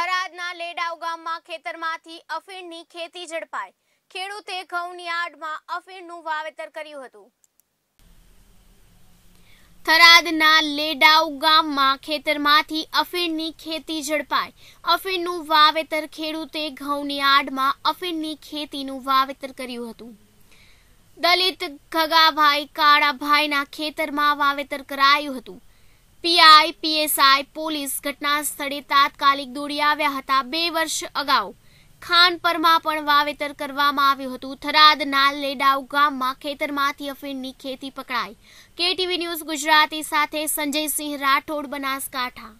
થરાદના લેડાવ ગામમાં ખેતરમાંથી અફીણની ખેતી ઝડપાઈ ખેડૂતે ઘઉંની આડમાં અફીણનું વાવેતર કર્યું હતું થરાદના લેડાવ ગામમાં ખેતરમાંથી અફીણની ખેતી ઝડપાઈ અફીણનું વાવેતર ખેડૂતે ઘઉંની આડમાં અફીણની ખેતીનું વાવેતર કર્યું હતું દલિત ઘગાભાઈ કાળાભાઈના ખેતરમાં વાવેતર કરાયું હતું પીઆઈ પીએસઆઈ પોલીસ ઘટના સ્થળે તાત્કાલિક દોડી આવ્યા હતા બે વર્ષ અગાઉ ખાનપરમાં પણ વાવેતર કરવામાં આવ્યું હતું થરાદ નાલ લેડાવ ગામમાં ખેતરમાંથી અફીણની ખેતી પકડાઈ કેટીવી ન્યૂઝ ગુજરાતી સાથે સંજયસિંહ રાઠોડ બનાસકાંઠા